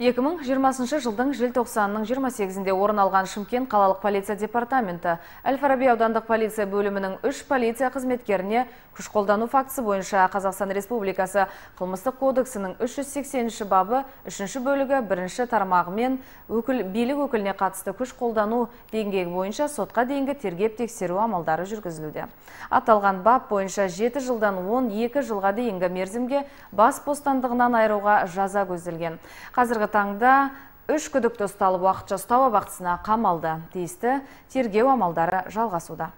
2020 жылдың 90-ның 28-інде орын алған Шымкент қалалық полиция департаменті Әл-Фараби аудандық полиция бөлімінің үш полиция қызметкеріне күш қолдану фактісі бойынша Қазақстан Республикасы қылмыстық кодексінің 380 бабы 3 бөлігі 1 тармағымен өкіл, билік өкіліне қатысты күш қолдану деңгейі бойынша сотқа дейінгі тергеп тексеру амалдары жүргізілуде. Аталған бап бойынша 7 жылдан 12 жылға дейінгі мерзімге бас бостандығынан айыруға жаза көзделген. Қазіргі қазіргі таңда үш күдікті ұсталып уақытша ұстау абақтысына қамалды. Тиісті тергеу амалдары жалғасуда.